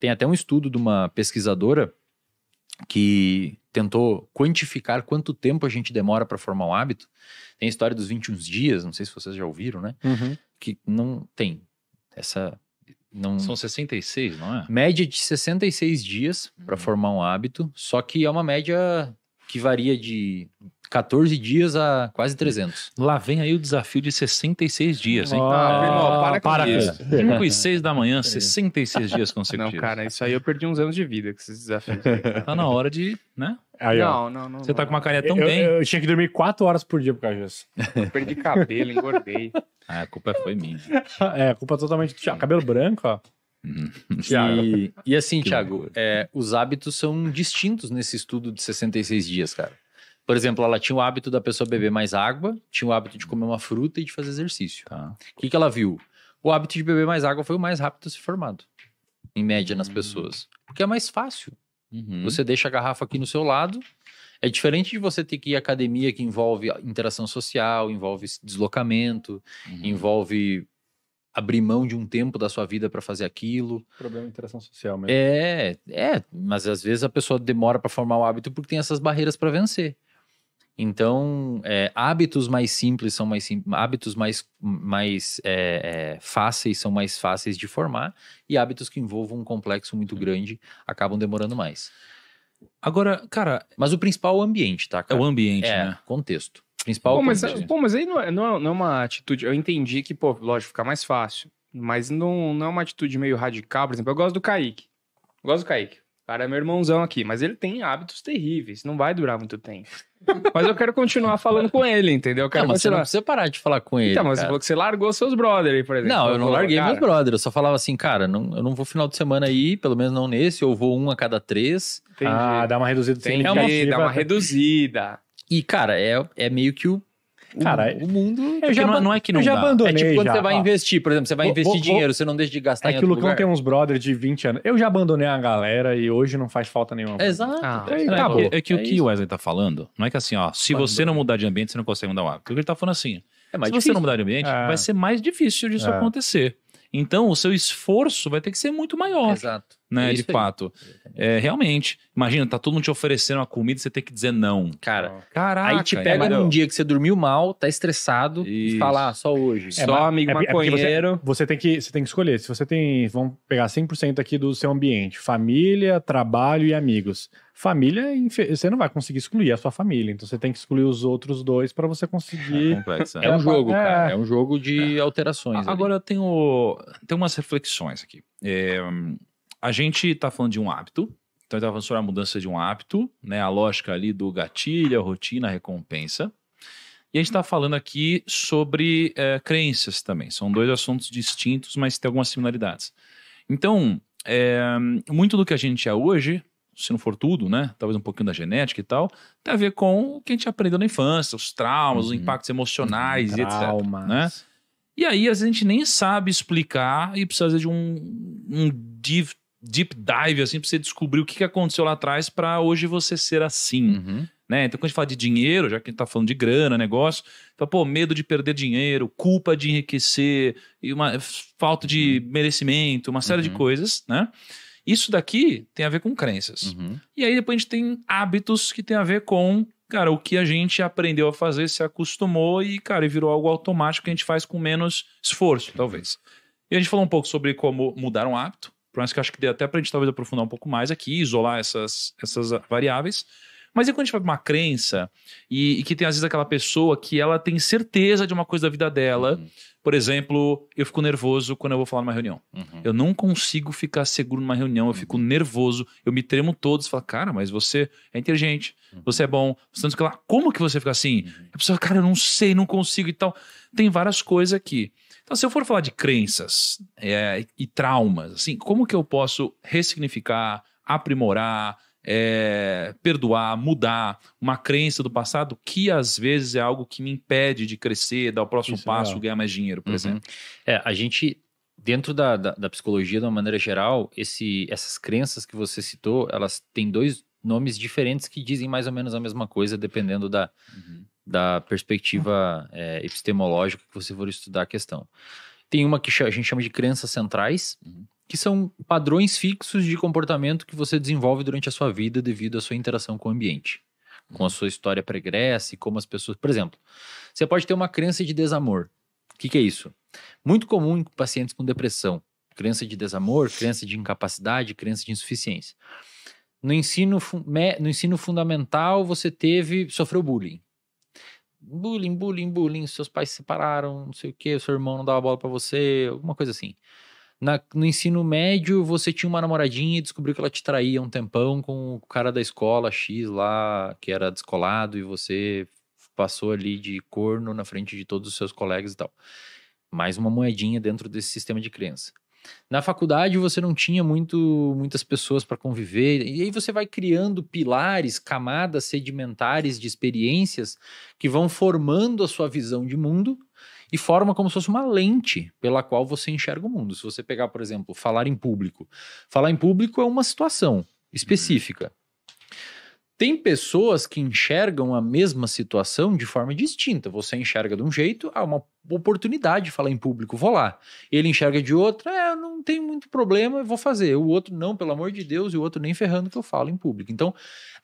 Tem até um estudo de uma pesquisadora que tentou quantificar quanto tempo a gente demora para formar um hábito. Tem a história dos 21 dias, não sei se vocês já ouviram, né? Uhum. Que não tem essa não... São 66, não é? Média de 66 dias para uhum. formar um hábito, só que é uma média que varia de 14 dias a quase 300. Lá vem aí o desafio de 66 dias, hein? Oh, ah, para, ah, para com isso. 5 e 6 da manhã, 66 dias consecutivos. Não, cara, isso aí eu perdi uns anos de vida com esses desafios. tá na hora de, né? Aí, não, não, não. Você tá não. com uma carinha tão eu, bem. Eu, eu, tinha que dormir 4 horas por dia por causa disso. Eu perdi cabelo, engordei. Ah, a culpa foi minha. é, a culpa é totalmente do Thiago. Cabelo branco, ó. Hum. E, e assim, que Thiago, é, os hábitos são distintos nesse estudo de 66 dias, cara. Por exemplo, ela tinha o hábito da pessoa beber mais água, tinha o hábito de comer uma fruta e de fazer exercício. Tá. O que, que ela viu? O hábito de beber mais água foi o mais rápido a ser formado, em média, nas uhum. pessoas. Porque é mais fácil. Uhum. Você deixa a garrafa aqui no seu lado. É diferente de você ter que ir à academia, que envolve interação social, envolve deslocamento, uhum. envolve abrir mão de um tempo da sua vida para fazer aquilo. Problema de interação social mesmo. É, é, mas às vezes a pessoa demora para formar o hábito porque tem essas barreiras para vencer. Então, é, hábitos mais simples são mais sim, hábitos mais, mais é, é, fáceis são mais fáceis de formar e hábitos que envolvam um complexo muito uhum. grande acabam demorando mais. Agora, cara. Mas o principal é o ambiente, tá? Cara? É o ambiente, é, né? Contexto. principal pô, é mas, é, contexto. mas aí não é, não, é, não é uma atitude. Eu entendi que, pô, lógico, fica mais fácil. Mas não, não é uma atitude meio radical, por exemplo. Eu gosto do Kaique. Eu gosto do Kaique cara é meu irmãozão aqui, mas ele tem hábitos terríveis, não vai durar muito tempo. mas eu quero continuar falando com ele, entendeu? Eu quero não, mas continuar. você não precisa parar de falar com ele. Então, mas cara. você falou que você largou seus brothers aí, por exemplo. Não, eu, não larguei cara... meus brothers, eu só falava assim, cara, não, eu não vou final de semana aí, pelo menos não nesse, eu vou um a cada três. Ah, Entendi. Ah, dá uma reduzida. Tem, é uma, dá uma reduzida. E, cara, é, é meio que o Cara, o, mundo. Eu é já, não, é não, é que não eu já abandonei. É tipo quando já, você vai investir, por exemplo, você vai vou, investir vou, dinheiro, vou... você não deixa de gastar é É que o Lucão tem uns brothers de 20 anos. Eu já abandonei a galera e hoje não faz falta nenhuma. Exato. Ah, é, é, é que o que o Wesley tá falando, não é que assim, ó, se você não mudar de ambiente, você não consegue mudar o hábito. Ele tá falando assim. É se difícil. você não mudar de ambiente, é. vai ser mais difícil disso acontecer. Então, o seu esforço vai ter que ser muito maior. Exato né? É de fato. É, realmente. Imagina, tá todo mundo te oferecendo uma comida e você tem que dizer não. Cara, caraca. Aí te é pega é, um dia que você dormiu mal, tá estressado Isso. e fala, ah, só hoje. É, só é amigo é, maconheiro. Você, você, tem que, você tem que escolher. Se você tem, vamos pegar 100% aqui do seu ambiente. Família, trabalho e amigos família, você não vai conseguir excluir a sua família. Então você tem que excluir os outros dois para você conseguir. É, complexo, né? é um jogo, é... cara. É um jogo de alterações. Agora ali. eu tenho, tenho umas reflexões aqui. É, a gente está falando de um hábito, então a gente tá falando sobre a mudança de um hábito, né? A lógica ali do gatilho, a rotina, a recompensa. E a gente está falando aqui sobre é, crenças também. São dois assuntos distintos, mas tem algumas similaridades. Então, é, muito do que a gente é hoje, se não for tudo, né? Talvez um pouquinho da genética e tal, tem a ver com o que a gente aprendeu na infância, os traumas, uhum. os impactos emocionais uhum. e traumas. etc. Né? E aí, às vezes, a gente nem sabe explicar e precisa de um, um div deep dive, assim, pra você descobrir o que, que aconteceu lá atrás para hoje você ser assim. Uhum. Né? Então, quando a gente fala de dinheiro, já que a gente tá falando de grana, negócio, fala, então, pô, medo de perder dinheiro, culpa de enriquecer, e uma falta de uhum. merecimento, uma série uhum. de coisas, né? Isso daqui tem a ver com crenças. Uhum. E aí depois a gente tem hábitos que tem a ver com, cara, o que a gente aprendeu a fazer, se acostumou e, cara, virou algo automático que a gente faz com menos esforço, uhum. talvez. E a gente falou um pouco sobre como mudar um hábito, por que eu acho que deu até para a gente talvez aprofundar um pouco mais aqui, isolar essas, essas variáveis. Mas e quando a gente vai pra uma crença e, e, que tem às vezes aquela pessoa que ela tem certeza de uma coisa da vida dela? Uhum. Por exemplo, eu fico nervoso quando eu vou falar numa reunião. Uhum. Eu não consigo ficar seguro numa reunião, eu uhum. fico nervoso, eu me tremo todos. Falo, cara, mas você é inteligente, uhum. você é bom, você não que lá. Como que você fica assim? Uhum. A pessoa, cara, eu não sei, não consigo e tal. Tem várias coisas aqui. Então, se eu for falar de crenças é, e traumas, assim, como que eu posso ressignificar, aprimorar, é, perdoar, mudar uma crença do passado que às vezes é algo que me impede de crescer, dar o próximo Isso é passo, é ganhar mais dinheiro, por uhum. exemplo. É, a gente dentro da, da, da, psicologia de uma maneira geral, esse, essas crenças que você citou, elas têm dois nomes diferentes que dizem mais ou menos a mesma coisa, dependendo da, uhum da perspectiva é, epistemológica que você for estudar a questão. Tem uma que a gente chama de crenças centrais, uhum. que são padrões fixos de comportamento que você desenvolve durante a sua vida devido à sua interação com o ambiente, com a uhum. sua história pregressa e como as pessoas. Por exemplo, você pode ter uma crença de desamor. O que, que é isso? Muito comum em pacientes com depressão. Crença de desamor, crença de incapacidade, crença de insuficiência. No ensino, no ensino fundamental, você teve. sofreu bullying bullying, bullying, bullying, seus pais se separaram, não sei o que, seu irmão não dava bola para você, alguma coisa assim. Na, no ensino médio, você tinha uma namoradinha e descobriu que ela te traía um tempão com o cara da escola X lá, que era descolado, e você passou ali de corno na frente de todos os seus colegas e tal. Mais uma moedinha dentro desse sistema de crença. Na faculdade você não tinha muito, muitas pessoas para conviver, e aí você vai criando pilares, camadas sedimentares de experiências que vão formando a sua visão de mundo e forma como se fosse uma lente pela qual você enxerga o mundo. Se você pegar, por exemplo, falar em público. Falar em público é uma situação específica. Tem pessoas que enxergam a mesma situação de forma distinta. Você enxerga de um jeito, há uma oportunidade de falar em público, vou lá. Ele enxerga de outra, é, não tem muito problema, vou fazer. O outro, não, pelo amor de Deus, e o outro nem ferrando que eu falo em público. Então,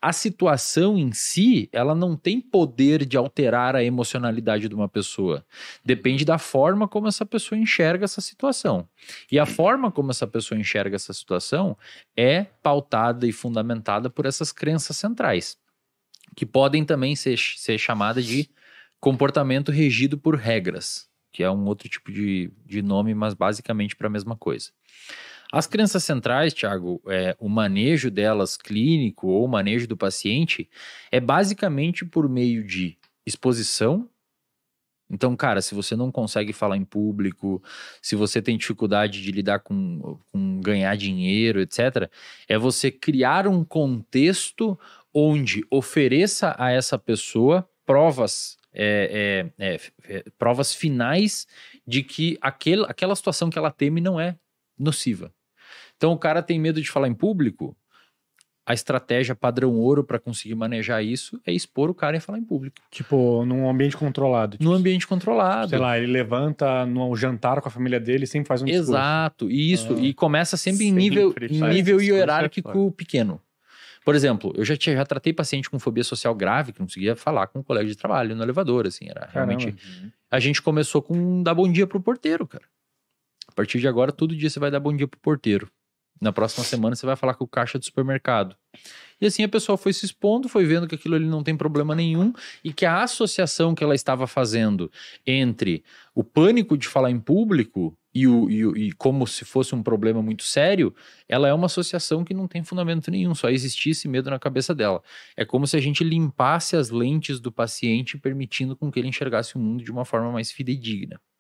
a situação em si, ela não tem poder de alterar a emocionalidade de uma pessoa. Depende da forma como essa pessoa enxerga essa situação. E a forma como essa pessoa enxerga essa situação é pautada e fundamentada por essas crenças centrais, que podem também ser, ser chamadas de comportamento regido por regras, que é um outro tipo de, de nome, mas basicamente para a mesma coisa. As crenças centrais, Thiago, é, o manejo delas clínico ou o manejo do paciente é basicamente por meio de exposição. Então, cara, se você não consegue falar em público, se você tem dificuldade de lidar com, com ganhar dinheiro, etc., é você criar um contexto onde ofereça a essa pessoa provas é, é, é provas finais de que aquele, aquela situação que ela teme não é nociva. Então o cara tem medo de falar em público, a estratégia padrão ouro para conseguir manejar isso é expor o cara e falar em público. Tipo, num ambiente controlado. Tipo, num ambiente controlado. Sei lá, ele levanta no jantar com a família dele e sempre faz um discurso. Exato, e isso. Ah. e começa sempre, sempre em nível, é em nível hierárquico pequeno. Por exemplo, eu já, tinha, já tratei paciente com fobia social grave, que não conseguia falar com o um colega de trabalho no elevador, assim, era Caramba. realmente... A gente começou com dar bom dia pro porteiro, cara. A partir de agora, todo dia você vai dar bom dia pro porteiro. Na próxima semana você vai falar com o caixa do supermercado. E assim a pessoa foi se expondo, foi vendo que aquilo ali não tem problema nenhum e que a associação que ela estava fazendo entre o pânico de falar em público e, o, e, e, como se fosse um problema muito sério, ela é uma associação que não tem fundamento nenhum, só existisse medo na cabeça dela. É como se a gente limpasse as lentes do paciente, permitindo com que ele enxergasse o mundo de uma forma mais fidedigna.